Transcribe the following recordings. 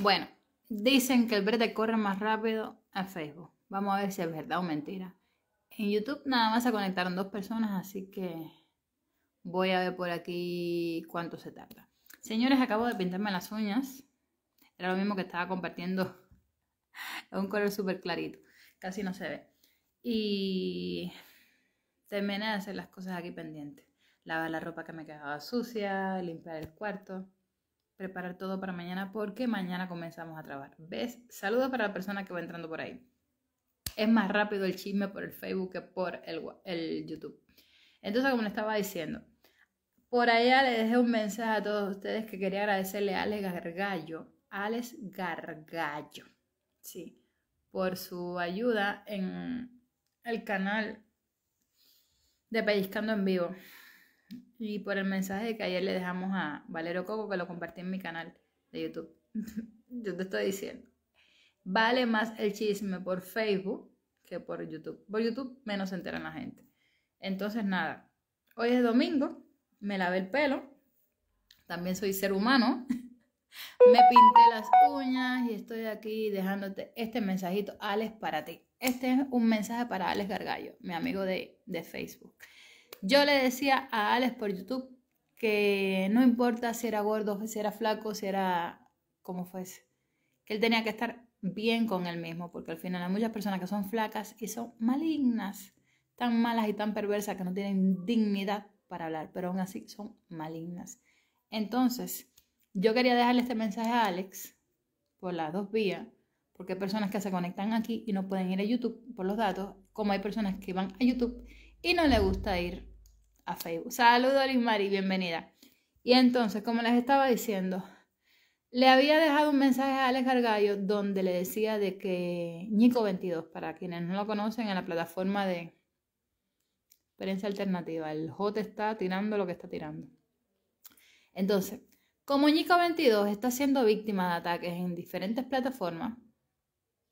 Bueno, dicen que el verde corre más rápido a Facebook. Vamos a ver si es verdad o mentira. En YouTube nada más se conectaron dos personas, así que voy a ver por aquí cuánto se tarda. Señores, acabo de pintarme las uñas. Era lo mismo que estaba compartiendo. Es un color súper clarito. Casi no se ve. Y terminé de hacer las cosas aquí pendientes. Lavar la ropa que me quedaba sucia, limpiar el cuarto preparar todo para mañana porque mañana comenzamos a trabajar. ¿Ves? Saludos para la persona que va entrando por ahí. Es más rápido el chisme por el Facebook que por el, YouTube. Entonces, como le estaba diciendo, por allá le dejé un mensaje a todos ustedes que quería agradecerle a Alex Gargallo, Alex Gargallo, sí, por su ayuda en el canal de Pellizcando en Vivo y por el mensaje que ayer le dejamos a Valero Coco, que lo compartí en mi canal de YouTube. Yo te estoy diciendo. Vale más el chisme por Facebook que por YouTube. Por YouTube menos se entera la gente. Entonces, nada. Hoy es domingo, me lavé el pelo. También soy ser humano. me pinté las uñas y estoy aquí dejándote este mensajito, Alex, para ti. Este es un mensaje para Alex Gargallo, mi amigo de, de Facebook. Yo le decía a Alex por YouTube que no importa si era gordo, si era flaco, si era como fuese, que él tenía que estar bien con él mismo, porque al final hay muchas personas que son flacas y son malignas, tan malas y tan perversas que no tienen dignidad para hablar, pero aún así son malignas. Entonces, yo quería dejarle este mensaje a Alex por las dos vías, porque hay personas que se conectan aquí y no pueden ir a YouTube por los datos, como hay personas que van a YouTube y no le gusta ir a Facebook. Saludos, Liz y bienvenida. Y entonces, como les estaba diciendo, le había dejado un mensaje a Alex Argallo donde le decía de que Nico 22, para quienes no lo conocen, en la plataforma de prensa alternativa, el J está tirando lo que está tirando. Entonces, como Nico 22 está siendo víctima de ataques en diferentes plataformas,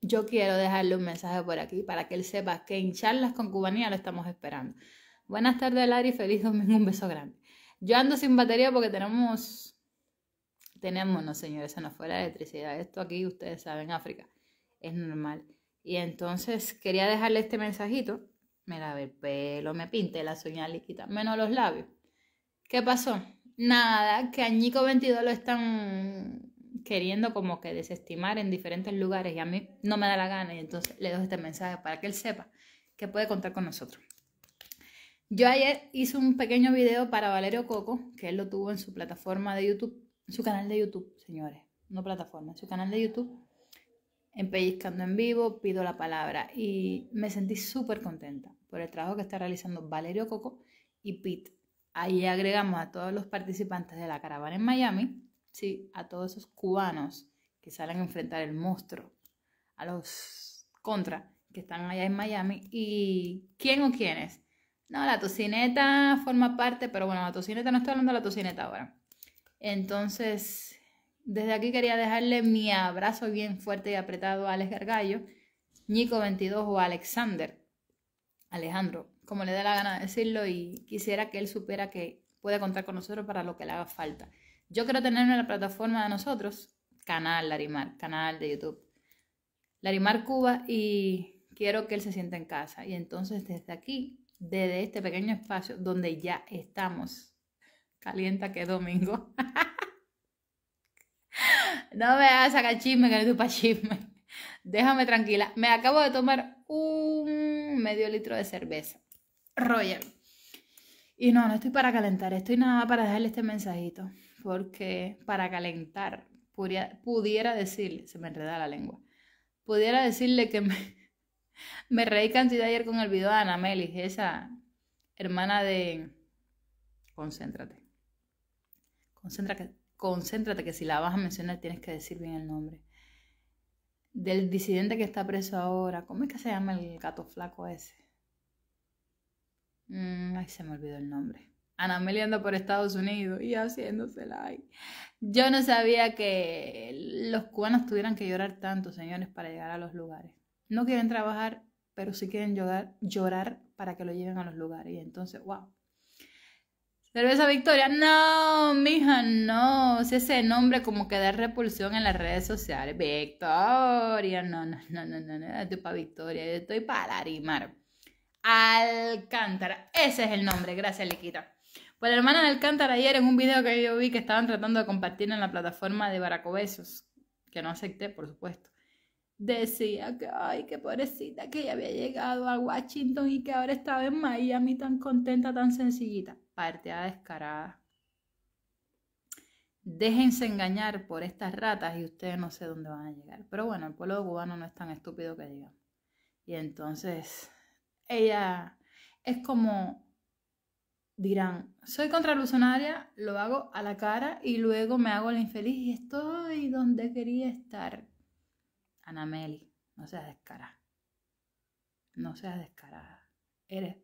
yo quiero dejarle un mensaje por aquí para que él sepa que en charlas con Cubanía lo estamos esperando. Buenas tardes, Lari. Feliz domingo. Un beso grande. Yo ando sin batería porque tenemos. Tenemos, no señores, se nos fue la electricidad. Esto aquí, ustedes saben, África. Es normal. Y entonces quería dejarle este mensajito. Me lavé el pelo, me la las uñas quita. menos los labios. ¿Qué pasó? Nada, que Añico 22 lo están queriendo como que desestimar en diferentes lugares y a mí no me da la gana. Y entonces le doy este mensaje para que él sepa que puede contar con nosotros. Yo ayer hice un pequeño video para Valerio Coco, que él lo tuvo en su plataforma de YouTube, en su canal de YouTube, señores, no plataforma, en su canal de YouTube, en en Vivo, pido la palabra y me sentí súper contenta por el trabajo que está realizando Valerio Coco y Pete. Ahí agregamos a todos los participantes de la caravana en Miami, sí, a todos esos cubanos que salen a enfrentar el monstruo, a los contra que están allá en Miami y quién o quiénes no, la tocineta forma parte, pero bueno, la tocineta, no estoy hablando de la tocineta ahora. Entonces, desde aquí quería dejarle mi abrazo bien fuerte y apretado a Alex Gargallo, Nico22 o Alexander, Alejandro, como le da la gana de decirlo, y quisiera que él supiera que puede contar con nosotros para lo que le haga falta. Yo quiero tener en la plataforma de nosotros, canal Larimar, canal de YouTube, Larimar Cuba, y quiero que él se sienta en casa. Y entonces desde aquí desde este pequeño espacio donde ya estamos. Calienta que domingo. no me hagas sacar chisme, que no tú chisme. Déjame tranquila. Me acabo de tomar un medio litro de cerveza. Roger. Y no, no estoy para calentar, estoy nada para dejarle este mensajito. Porque para calentar, pudiera, pudiera decirle, se me enreda la lengua, pudiera decirle que me, me reí cantidad ayer con el video de Ana esa hermana de... Concéntrate. Concéntrate, concéntrate que si la vas a mencionar tienes que decir bien el nombre. Del disidente que está preso ahora. ¿Cómo es que se llama el gato flaco ese? Mm, ay, se me olvidó el nombre. Anameli anda por Estados Unidos y haciéndosela ahí. Yo no sabía que los cubanos tuvieran que llorar tanto, señores, para llegar a los lugares. No quieren trabajar, pero sí quieren llorar, llorar para que lo lleven a los lugares. Y entonces, wow. Cerveza Victoria, no, mija, no. Si ese nombre como que da repulsión en las redes sociales. Victoria, no, no, no, no, no, Estoy para Victoria, estoy para Arimar. Alcántara, ese es el nombre, gracias, Liquita. Pues la hermana de Alcántara ayer en un video que yo vi que estaban tratando de compartir en la plataforma de Baracobesos, que no acepté, por supuesto decía que, ay, qué pobrecita, que ella había llegado a Washington y que ahora estaba en Miami tan contenta, tan sencillita. Partida descarada. Déjense engañar por estas ratas y ustedes no sé dónde van a llegar. Pero bueno, el pueblo cubano no es tan estúpido que llegan. Y entonces, ella es como, dirán, soy contralucionaria, lo hago a la cara y luego me hago la infeliz y estoy donde quería estar Anameli, no seas descarada. No seas descarada. Eres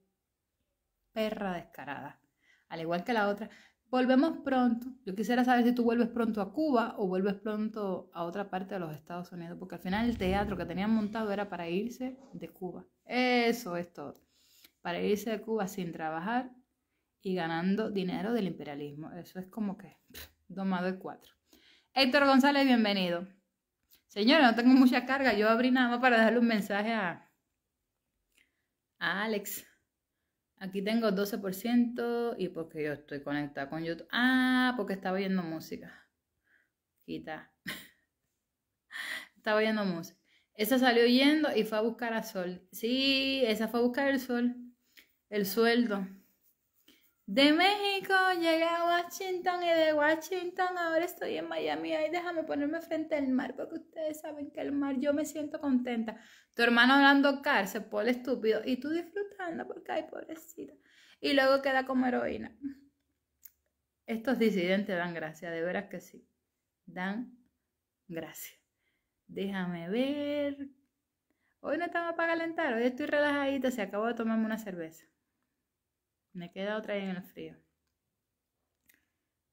perra descarada. Al igual que la otra. Volvemos pronto. Yo quisiera saber si tú vuelves pronto a Cuba o vuelves pronto a otra parte de los Estados Unidos, porque al final el teatro que tenían montado era para irse de Cuba. Eso es todo. Para irse de Cuba sin trabajar y ganando dinero del imperialismo. Eso es como que domado el cuatro. Héctor González, bienvenido. Señora, no tengo mucha carga. Yo abrí nada más para dejarle un mensaje a, Alex. Aquí tengo 12% y porque yo estoy conectada con YouTube. Ah, porque estaba oyendo música. Quita. estaba oyendo música. Esa salió yendo y fue a buscar a Sol. Sí, esa fue a buscar el sol. El sueldo. De México llegué a Washington y de Washington ahora estoy en Miami. Ay, déjame ponerme frente al mar porque ustedes saben que el mar yo me siento contenta. Tu hermano hablando cárcel, pobre estúpido. Y tú disfrutando porque hay pobrecita. Y luego queda como heroína. Estos disidentes dan gracia, de veras que sí. Dan gracia. Déjame ver. Hoy no estamos para calentar, hoy estoy relajadita, se acabo de tomarme una cerveza. Me queda otra ahí en el frío.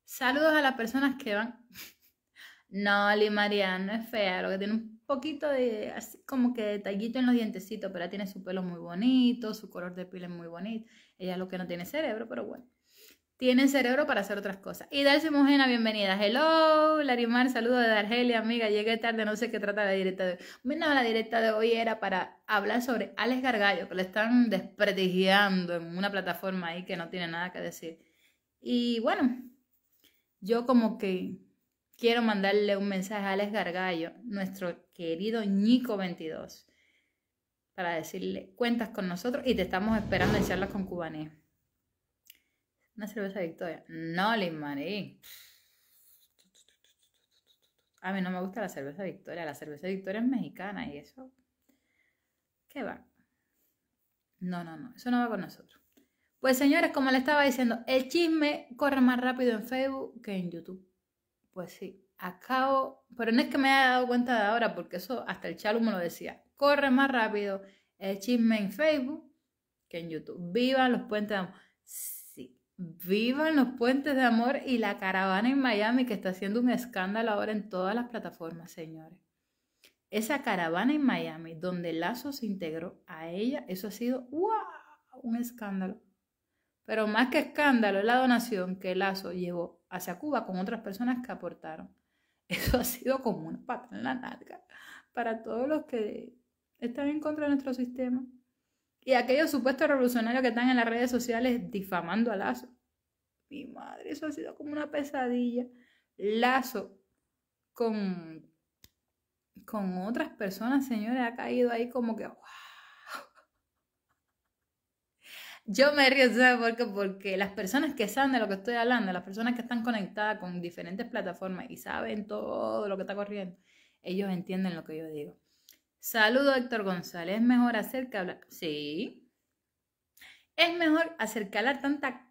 Saludos a las personas que van. no, Li María, no es fea, lo que tiene un poquito de, así como que detallito en los dientecitos, pero ella tiene su pelo muy bonito, su color de piel es muy bonito. Ella es lo que no tiene cerebro, pero bueno tienen cerebro para hacer otras cosas. Y Darcy Mujena, bienvenida. Hello, Larimar, saludo de Argelia, amiga. Llegué tarde, no sé qué trata la directa de hoy. Bueno, la directa de hoy era para hablar sobre Alex Gargallo, que lo están desprestigiando en una plataforma ahí que no tiene nada que decir. Y bueno, yo como que quiero mandarle un mensaje a Alex Gargallo, nuestro querido Ñico 22, para decirle, cuentas con nosotros y te estamos esperando en charlas con cubanés. Una cerveza Victoria. No, Liz Marín. A mí no me gusta la cerveza Victoria. La cerveza Victoria es mexicana y eso. ¿Qué va? No, no, no. Eso no va con nosotros. Pues señores, como le estaba diciendo, el chisme corre más rápido en Facebook que en YouTube. Pues sí, acabo, pero no es que me haya dado cuenta de ahora, porque eso hasta el chalo me lo decía. Corre más rápido el chisme en Facebook que en YouTube. Viva los puentes de amor vivan los puentes de amor y la caravana en Miami que está haciendo un escándalo ahora en todas las plataformas, señores. Esa caravana en Miami donde Lazo se integró a ella, eso ha sido un escándalo. Pero más que escándalo es la donación que Lazo llevó hacia Cuba con otras personas que aportaron. Eso ha sido como una pata en la narga para todos los que están en contra de nuestro sistema y aquellos supuestos revolucionarios que están en las redes sociales difamando a Lazo mi madre, eso ha sido como una pesadilla. Lazo con, con otras personas, señores, ha caído ahí como que, Yo me río, ¿sabe por qué? Porque las personas que saben de lo que estoy hablando, las personas que están conectadas con diferentes plataformas y saben todo lo que está corriendo, ellos entienden lo que yo digo. Saludo Héctor González, es mejor hacer Sí. Es mejor hacer que tanta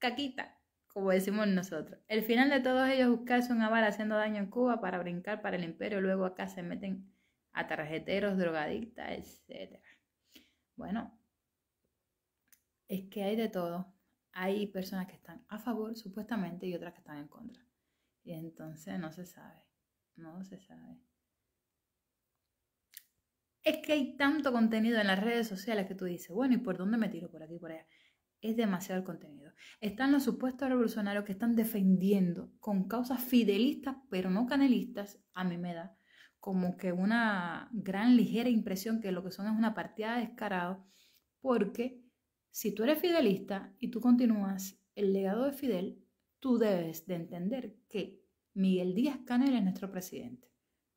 caquita, como decimos nosotros. El final de todos ellos buscarse un aval haciendo daño en Cuba para brincar para el imperio, luego acá se meten a tarjeteros, drogadictas, etc. Bueno, es que hay de todo. Hay personas que están a favor, supuestamente, y otras que están en contra. Y entonces no se sabe, no se sabe. Es que hay tanto contenido en las redes sociales que tú dices, bueno, ¿y por dónde me tiro? Por aquí, por allá. Es demasiado el contenido. Están los supuestos revolucionarios que están defendiendo con causas fidelistas, pero no canelistas, a mí me da como que una gran ligera impresión que lo que son es una partida de descarado, porque si tú eres fidelista y tú continúas el legado de Fidel, tú debes de entender que Miguel Díaz Canel es nuestro presidente,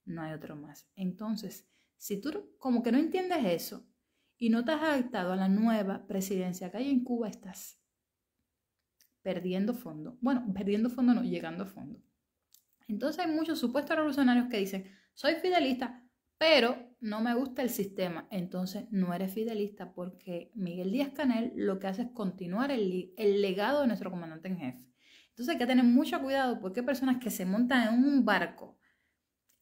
no hay otro más. Entonces, si tú como que no entiendes eso y no te has adaptado a la nueva presidencia que hay en Cuba, estás perdiendo fondo. Bueno, perdiendo fondo no, llegando a fondo. Entonces hay muchos supuestos revolucionarios que dicen, soy fidelista, pero no me gusta el sistema. Entonces no eres fidelista porque Miguel Díaz Canel lo que hace es continuar el, legado de nuestro comandante en jefe. Entonces hay que tener mucho cuidado porque hay personas que se montan en un barco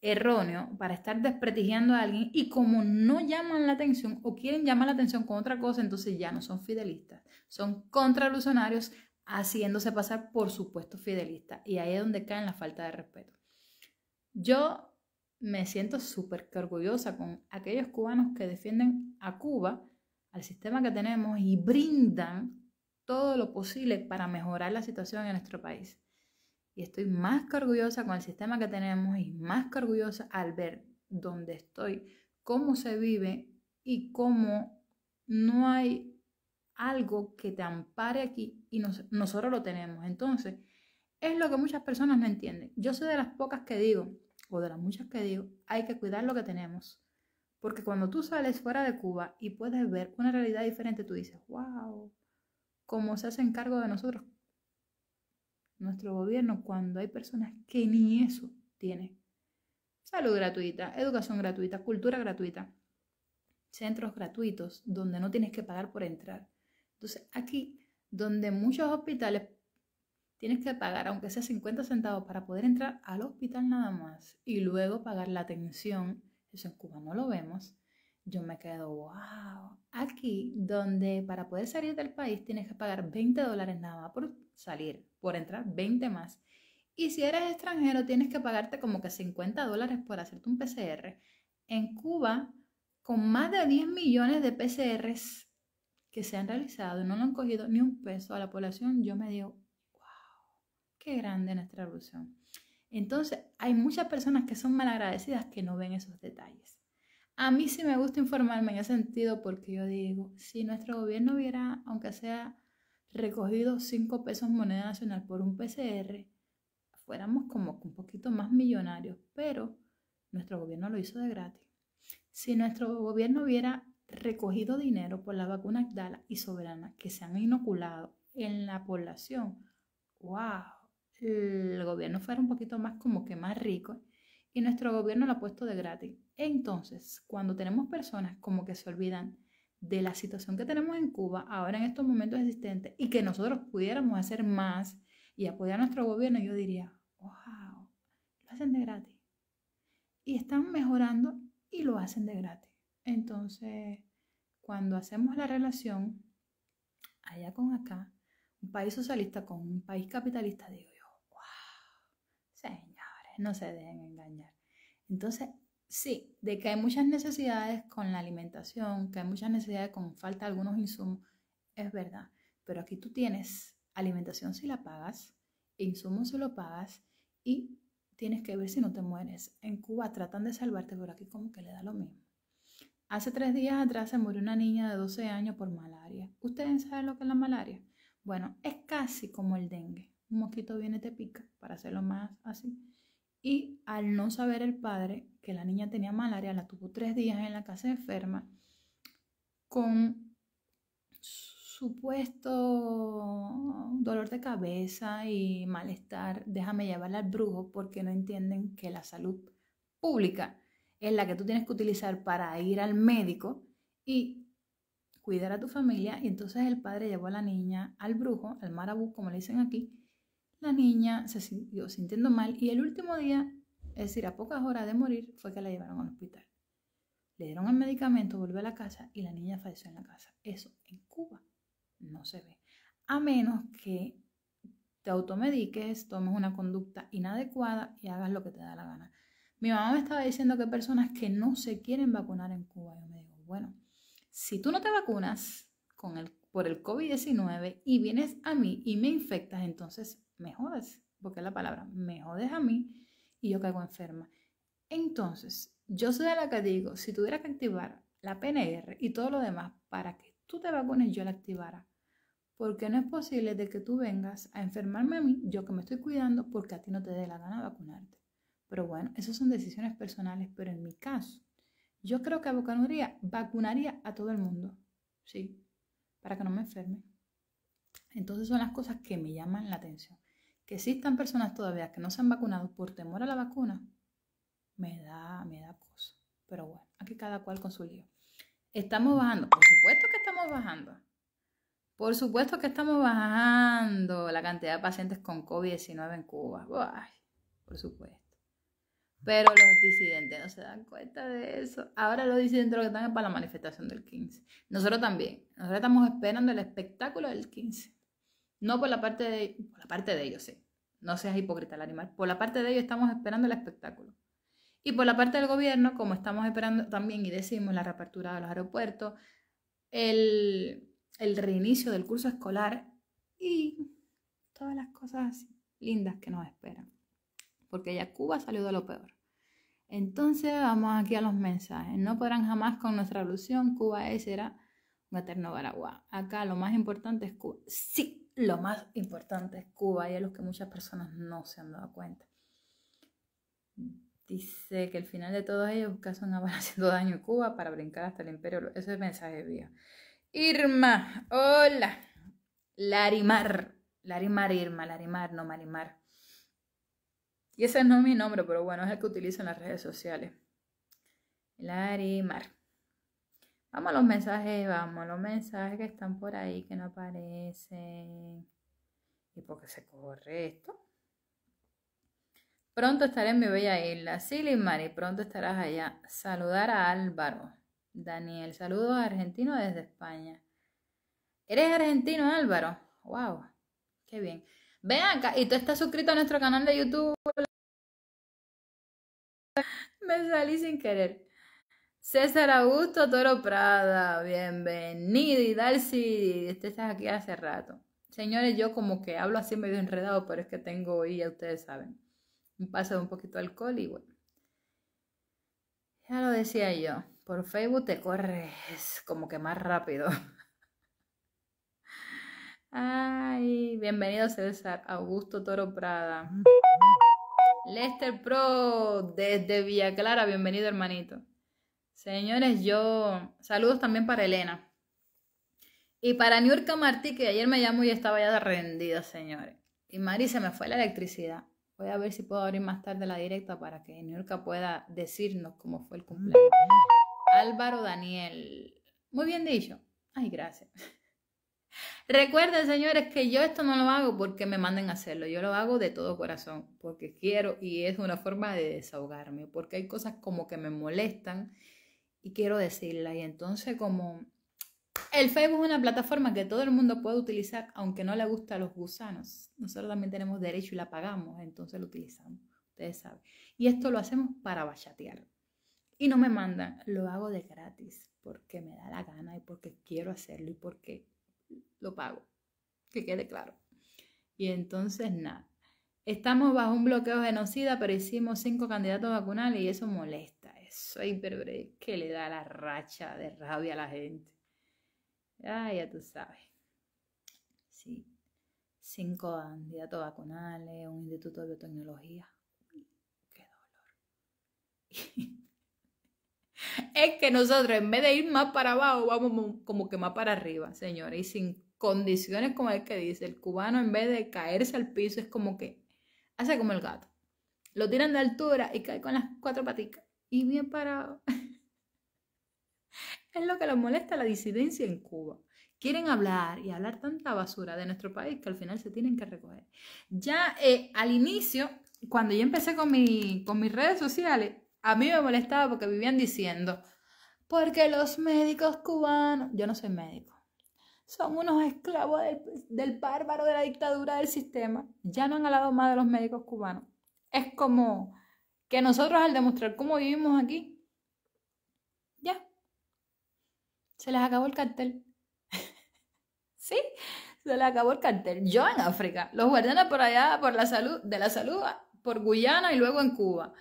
erróneo para estar desprestigiando a alguien y como no llaman la atención o quieren llamar la atención con otra cosa, entonces ya no son fidelistas, son contralusionarios haciéndose pasar por supuesto fidelistas y ahí es donde caen la falta de respeto. Yo me siento súper orgullosa con aquellos cubanos que defienden a Cuba, al sistema que tenemos y brindan todo lo posible para mejorar la situación en nuestro país. Y estoy más que orgullosa con el sistema que tenemos y más que orgullosa al ver dónde estoy, cómo se vive y cómo no hay algo que te ampare aquí y nosotros lo tenemos. Entonces, es lo que muchas personas no entienden. Yo soy de las pocas que digo, o de las muchas que digo, hay que cuidar lo que tenemos. Porque cuando tú sales fuera de Cuba y puedes ver una realidad diferente, tú dices, wow, cómo se hacen cargo de nosotros, nuestro gobierno cuando hay personas que ni eso tiene Salud gratuita, educación gratuita, cultura gratuita, centros gratuitos donde no tienes que pagar por entrar. Entonces aquí, donde muchos hospitales tienes que pagar, aunque sea 50 centavos, para poder entrar al hospital nada más y luego pagar la atención, eso en Cuba no lo vemos, yo me quedo, wow, aquí donde para poder salir del país tienes que pagar 20 dólares nada más por salir, por entrar 20 más. Y si eres extranjero, tienes que pagarte como que 50 dólares por hacerte un PCR. En Cuba, con más de 10 millones de PCRs que se han realizado, no lo han cogido ni un peso a la población, yo me digo, wow, qué grande nuestra evolución. Entonces, hay muchas personas que son malagradecidas que no ven esos detalles. A mí sí me gusta informarme en ese sentido porque yo digo, si nuestro gobierno hubiera, aunque sea recogido 5 pesos moneda nacional por un PCR, fuéramos como un poquito más millonarios, pero nuestro gobierno lo hizo de gratis. Si nuestro gobierno hubiera recogido dinero por la vacunas Abdala y Soberana que se han inoculado en la población, wow, el gobierno fuera un poquito más como que más rico y nuestro gobierno lo ha puesto de gratis. Entonces, cuando tenemos personas como que se olvidan de la situación que tenemos en Cuba ahora en estos momentos existentes y que nosotros pudiéramos hacer más y apoyar a nuestro gobierno, yo diría, wow, lo hacen de gratis. Y están mejorando y lo hacen de gratis. Entonces, cuando hacemos la relación allá con acá, un país socialista con un país capitalista, digo yo, wow, señores, no se dejen engañar. Entonces, Sí, de que hay muchas necesidades con la alimentación, que hay muchas necesidades con falta de algunos insumos, es verdad. Pero aquí tú tienes alimentación si la pagas, insumos si lo pagas y tienes que ver si no te mueres. En Cuba tratan de salvarte, pero aquí como que le da lo mismo. Hace tres días atrás se murió una niña de 12 años por malaria. ¿Ustedes saben lo que es la malaria? Bueno, es casi como el dengue. Un mosquito viene y te pica, para hacerlo más así y al no saber el padre que la niña tenía malaria, la tuvo tres días en la casa enferma con supuesto dolor de cabeza y malestar. Déjame llevarla al brujo porque no entienden que la salud pública es la que tú tienes que utilizar para ir al médico y cuidar a tu familia. Y entonces el padre llevó a la niña al brujo, al marabú, como le dicen aquí, la niña se siguió sintiendo mal y el último día, es decir, a pocas horas de morir, fue que la llevaron al hospital. Le dieron el medicamento, volvió a la casa y la niña falleció en la casa. Eso en Cuba no se ve. A menos que te automediques, tomes una conducta inadecuada y hagas lo que te da la gana. Mi mamá me estaba diciendo que hay personas que no se quieren vacunar en Cuba. Yo me digo, bueno, si tú no te vacunas por el COVID-19 y vienes a mí y me infectas, entonces me jodes, porque es la palabra, me jodes a mí y yo caigo enferma. Entonces, yo soy de la que digo, si tuviera que activar la PNR y todo lo demás para que tú te vacunes, yo la activara. Porque no es posible de que tú vengas a enfermarme a mí, yo que me estoy cuidando, porque a ti no te dé la gana vacunarte. Pero bueno, esas son decisiones personales, pero en mi caso, yo creo que vacunaría, vacunaría a todo el mundo, ¿sí? Para que no me enferme. Entonces son las cosas que me llaman la atención que existan personas todavía que no se han vacunado por temor a la vacuna, me da, me da cosa. Pero bueno, aquí cada cual con su lío. Estamos bajando, por supuesto que estamos bajando. Por supuesto que estamos bajando la cantidad de pacientes con COVID-19 en Cuba. por supuesto. Pero los disidentes no se dan cuenta de eso. Ahora los disidentes lo que están es para la manifestación del 15. Nosotros también. Nosotros estamos esperando el espectáculo del 15. No por la parte de, la parte de ellos, sí. No seas hipócrita el animal. Por la parte de ellos estamos esperando el espectáculo. Y por la parte del gobierno, como estamos esperando también y decimos la reapertura de los aeropuertos, el, reinicio del curso escolar y todas las cosas lindas que nos esperan. Porque ya Cuba salió de lo peor. Entonces vamos aquí a los mensajes. No podrán jamás con nuestra revolución Cuba es, será un eterno Acá lo más importante es Cuba. Sí, lo más importante es Cuba y es los que muchas personas no se han dado cuenta. Dice que el final de todos ellos buscase un haciendo daño a Cuba para brincar hasta el imperio. Ese es el mensaje vía Irma, hola. Larimar. Larimar, Irma, Larimar, no Marimar. Y ese no es mi nombre, pero bueno, es el que utilizo en las redes sociales. Larimar. Vamos a los mensajes, vamos a los mensajes que están por ahí que no aparecen. ¿Y por qué se corre esto? Pronto estaré en mi bella isla. Sí, Mari, pronto estarás allá. Saludar a Álvaro. Daniel, saludos argentino desde España. ¿Eres argentino, Álvaro? ¡Wow! ¡Qué bien! Ven acá, y tú estás suscrito a nuestro canal de YouTube. Me salí sin querer. César Augusto Toro Prada, bienvenido. y Darcy, este estás aquí hace rato. Señores, yo como que hablo así medio enredado, pero es que tengo, y ya ustedes saben, un paso de un poquito de alcohol y bueno. Ya lo decía yo, por Facebook te corres como que más rápido. Ay, bienvenido César Augusto Toro Prada. Lester Pro desde Villa Clara, bienvenido hermanito. Señores, yo saludos también para Elena. Y para Niurka Martí, que ayer me llamó y estaba ya rendida, señores. Y Mari se me fue la electricidad. Voy a ver si puedo abrir más tarde la directa para que Niurka pueda decirnos cómo fue el cumpleaños. Álvaro Daniel. Muy bien dicho. Ay, gracias. Recuerden, señores, que yo esto no lo hago porque me manden a hacerlo. Yo lo hago de todo corazón, porque quiero y es una forma de desahogarme, porque hay cosas como que me molestan y quiero decirla. Y entonces como el Facebook es una plataforma que todo el mundo puede utilizar, aunque no le gusta a los gusanos. Nosotros también tenemos derecho y la pagamos, entonces lo utilizamos. Ustedes saben. Y esto lo hacemos para bachatear. Y no me mandan, lo hago de gratis, porque me da la gana y porque quiero hacerlo y porque lo pago. Que quede claro. Y entonces, nada. Estamos bajo un bloqueo genocida, pero hicimos cinco candidatos vacunales y eso molesta. Soy que le da la racha de rabia a la gente. Ah, ya tú sabes. Sí. Cinco candidatos vacunales, un instituto de biotecnología. Qué dolor. es que nosotros, en vez de ir más para abajo, vamos como que más para arriba, señores. Y sin condiciones como el que dice, el cubano, en vez de caerse al piso, es como que hace como el gato. Lo tiran de altura y cae con las cuatro patitas y bien parado. es lo que los molesta la disidencia en Cuba. Quieren hablar y hablar tanta basura de nuestro país que al final se tienen que recoger. Ya eh, al inicio, cuando yo empecé con, mi, con mis redes sociales, a mí me molestaba porque vivían diciendo, porque los médicos cubanos, yo no soy médico, son unos esclavos del, del, bárbaro de la dictadura del sistema. Ya no han hablado más de los médicos cubanos. Es como que nosotros al demostrar cómo vivimos aquí, ya, se les acabó el cartel. sí, se les acabó el cartel. Yo en África, los guardianes por allá, por la salud, de la salud, ah, por Guyana y luego en Cuba.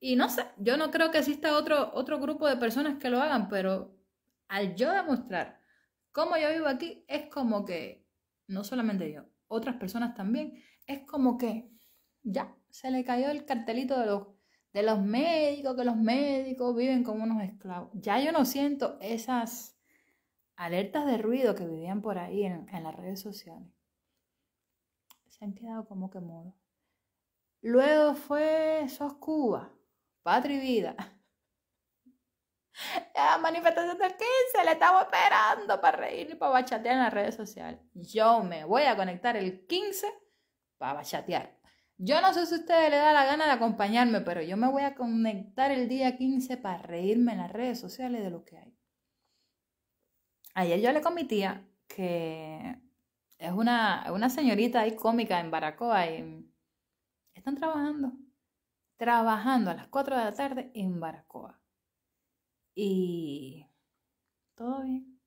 Y no sé, yo no creo que exista otro, otro grupo de personas que lo hagan, pero al yo demostrar cómo yo vivo aquí, es como que, no solamente yo, otras personas también, es como que ya se le cayó el cartelito de los de los médicos, que los médicos viven como unos esclavos. Ya yo no siento esas alertas de ruido que vivían por ahí en, las redes sociales. Se han quedado como que mudo Luego fue Sos Cuba, Patria y Vida. La manifestación del 15, le estamos esperando para reír y para bachatear en las redes sociales. Yo me voy a conectar el 15 para bachatear. Yo no sé si a ustedes les da la gana de acompañarme, pero yo me voy a conectar el día 15 para reírme en las redes sociales de lo que hay. Ayer yo le con tía, que es una, una señorita ahí cómica en Baracoa, y están trabajando, trabajando a las 4 de la tarde en Baracoa. Y todo bien,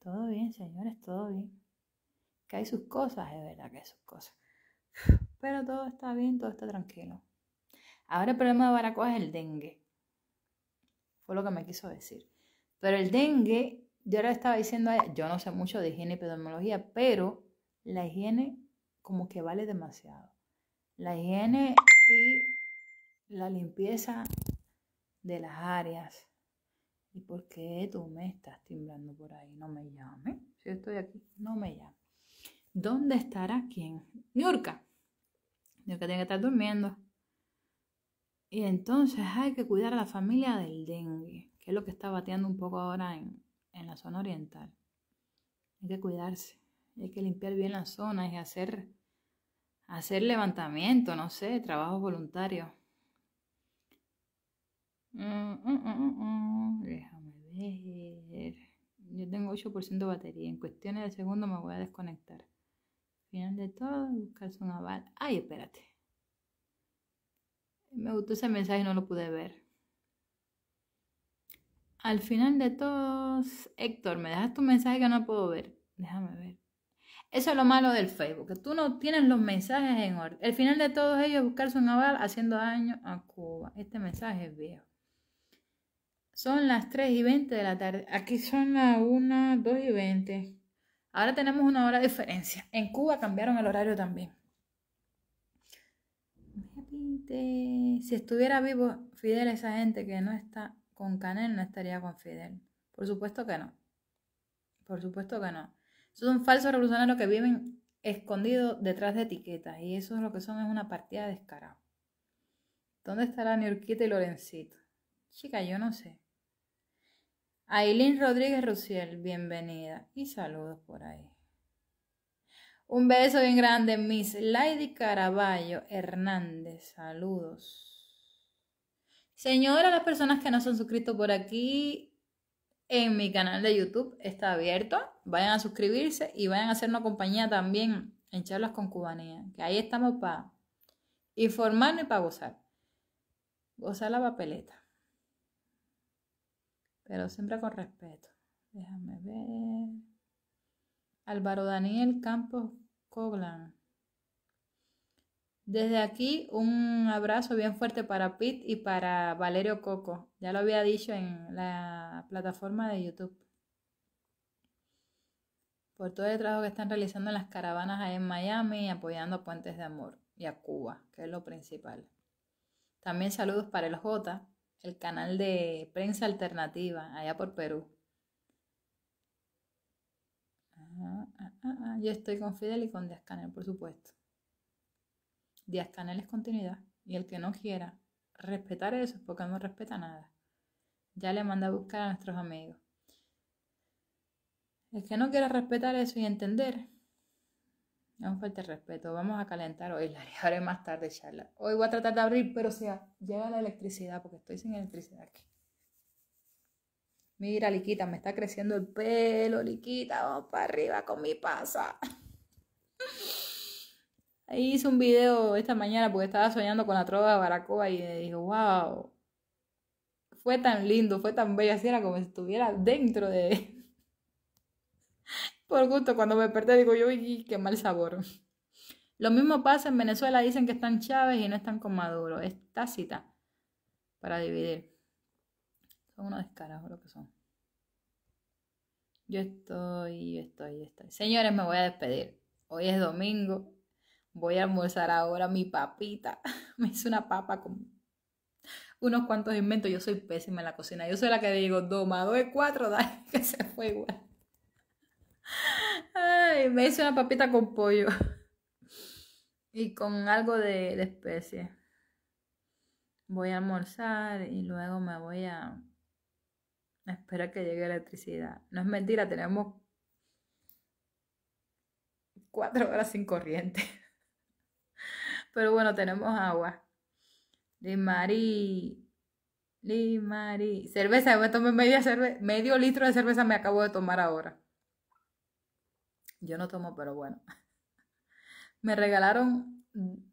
todo bien, señores, todo bien. Que hay sus cosas, es verdad que hay sus cosas pero todo está bien, todo está tranquilo. Ahora el problema de Baracoa es el dengue. Fue lo que me quiso decir. Pero el dengue, yo le estaba diciendo yo no sé mucho de higiene y epidemiología, pero la higiene como que vale demasiado. La higiene y la limpieza de las áreas. ¿Y por qué tú me estás timbrando por ahí? No me llame. Si estoy aquí, no me llame. ¿Dónde estará quién? Niurka. Yo que tengo que estar durmiendo. Y entonces hay que cuidar a la familia del dengue, que es lo que está bateando un poco ahora en, la zona oriental. Hay que cuidarse, hay que limpiar bien las zona. y hacer, hacer levantamiento, no sé, trabajo voluntario. Mm, mm, mm, Déjame ver. Yo tengo 8% de batería. En cuestiones de segundo me voy a desconectar final de todo, buscarse un aval. Ay, espérate. Me gustó ese mensaje, no lo pude ver. Al final de todos, Héctor, me dejas tu mensaje que no puedo ver. Déjame ver. Eso es lo malo del Facebook, que tú no tienes los mensajes en orden. El final de todos ellos es buscarse un aval haciendo daño a Cuba. Este mensaje es viejo. Son las 3 y 20 de la tarde. Aquí son las 1, 2 y 20. Ahora tenemos una hora de diferencia. En Cuba cambiaron el horario también. Si estuviera vivo Fidel, esa gente que no está con Canel no estaría con Fidel. Por supuesto que no. Por supuesto que no. son falsos revolucionarios que viven escondidos detrás de etiquetas. Y eso es lo que son, es una partida descarada. ¿Dónde estará Niurquita y Lorencito? Chica, yo no sé. Aileen Rodríguez Rusiel, bienvenida y saludos por ahí. Un beso bien grande, Miss Lady Caraballo Hernández, saludos. Señora, las personas que no son suscritos por aquí, en mi canal de YouTube está abierto. Vayan a suscribirse y vayan a una compañía también en charlas con cubanía, que ahí estamos para informarnos y para gozar. Gozar la papeleta pero siempre con respeto. Déjame ver. Álvaro Daniel Campos Coglan. Desde aquí un abrazo bien fuerte para Pete y para Valerio Coco. Ya lo había dicho en la plataforma de YouTube. Por todo el trabajo que están realizando en las caravanas ahí en Miami, apoyando Puentes de Amor y a Cuba, que es lo principal. También saludos para el J, el canal de prensa alternativa allá por Perú. Ah, ah, ah, Yo estoy con Fidel y con Díaz Canel, por supuesto. Díaz Canel es continuidad y el que no quiera respetar eso es porque no respeta nada. Ya le manda a buscar a nuestros amigos. El que no quiera respetar eso y entender no un respeto. Vamos a calentar hoy, la haré más tarde, charla. Hoy voy a tratar de abrir, pero o sea, llega la electricidad, porque estoy sin electricidad aquí. Mira, Liquita, me está creciendo el pelo, Liquita, vamos para arriba con mi pasa. Ahí hice un video esta mañana porque estaba soñando con la trova de Baracoa y dije, wow, fue tan lindo, fue tan bella así era como si estuviera dentro de, por gusto, cuando me desperté digo yo, uy, qué mal sabor. Lo mismo pasa en Venezuela, dicen que están Chávez y no están con Maduro. Es tácita para dividir. Son unos descarados lo que son. Yo estoy, yo estoy, estoy. Señores, me voy a despedir. Hoy es domingo. Voy a almorzar ahora mi papita. Me hice una papa con unos cuantos inventos. Yo soy pésima en la cocina. Yo soy la que digo, doma, de cuatro, dale, que se fue igual me hice una papita con pollo. Y con algo de, especie. Voy a almorzar y luego me voy a... esperar que llegue electricidad. No es mentira, tenemos cuatro horas sin corriente. Pero bueno, tenemos agua. Limarí. Limari. Cerveza, me tomé media medio litro de cerveza, me acabo de tomar ahora. Yo no tomo, pero bueno. Me regalaron,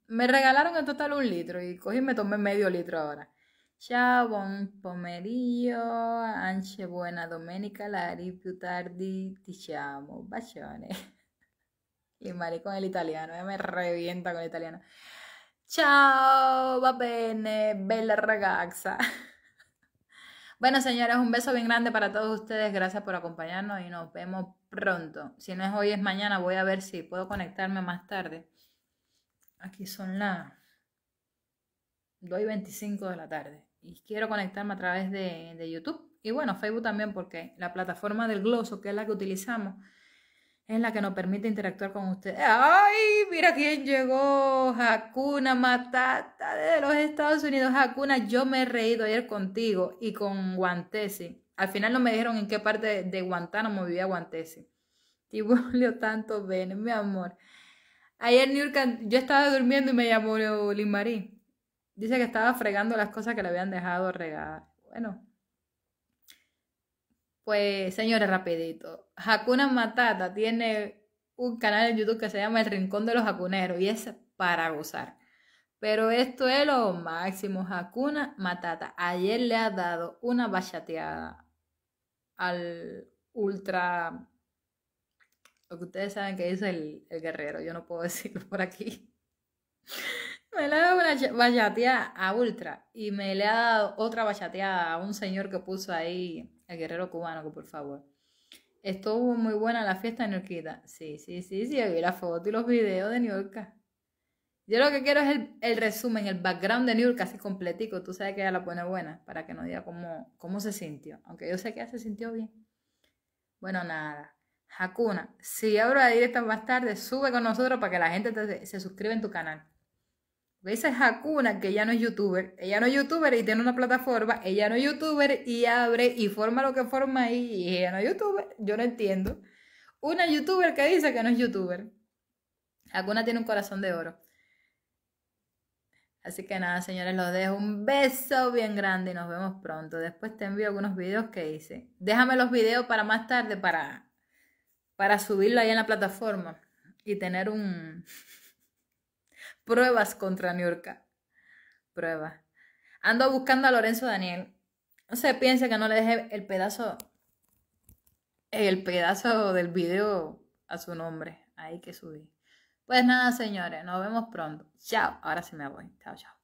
me regalaron en total un litro y cogí y me tomé medio litro ahora. Ciao, buon pomeriggio, anche buena domenica, Lari, più tardi ti bacione. Y Mari con el italiano, me revienta con el italiano. Ciao, va bene, bella ragazza. Bueno, señores, un beso bien grande para todos ustedes. Gracias por acompañarnos y nos vemos pronto. Si no es hoy, es mañana. Voy a ver si puedo conectarme más tarde. Aquí son las 2 y 25 de la tarde. Y quiero conectarme a través de, YouTube. Y bueno, Facebook también, porque la plataforma del Gloso, que es la que utilizamos, es la que nos permite interactuar con usted. ¡Ay! Mira quién llegó. Hakuna Matata de los Estados Unidos. Hakuna, yo me he reído ayer contigo y con Guantesi. Al final no me dijeron en qué parte de Guantánamo vivía Guantesi. volvió tanto bene, mi amor. Ayer York, yo estaba durmiendo y me llamó Lin Dice que estaba fregando las cosas que le habían dejado regadas. Bueno, pues, señores, rapidito. Hakuna Matata tiene un canal en YouTube que se llama El Rincón de los Hakuneros. y es para gozar. Pero esto es lo máximo. Hakuna Matata ayer le ha dado una bachateada al ultra... Lo que ustedes saben que dice el, el guerrero, yo no puedo decirlo por aquí. me le ha dado una bachateada a ultra y me le ha dado otra bachateada a un señor que puso ahí el guerrero cubano, que por favor. Estuvo muy buena la fiesta de Yorkita. Sí, sí, sí, sí, vi la foto y los videos de New Yo lo que quiero es el, resumen, el background de New York así completico. Tú sabes que ella la pone buena para que nos diga cómo, cómo se sintió. Aunque yo sé que ya se sintió bien. Bueno, nada. Hakuna, si abro la directa más tarde, sube con nosotros para que la gente se suscriba en tu canal. Esa es Hakuna, que ella no es youtuber. Ella no es youtuber y tiene una plataforma. Ella no es youtuber y abre y forma lo que forma ahí. Y ella no es youtuber. Yo no entiendo. Una youtuber que dice que no es youtuber. Hakuna tiene un corazón de oro. Así que nada, señores, los dejo un beso bien grande y nos vemos pronto. Después te envío algunos videos que hice. Déjame los videos para más tarde para, para subirlo ahí en la plataforma y tener un... Pruebas contra York Pruebas. Ando buscando a Lorenzo Daniel. No se piense que no le deje el pedazo. El pedazo del video a su nombre. Ahí que subí. Pues nada, señores. Nos vemos pronto. Chao. Ahora sí me voy. Chao, chao.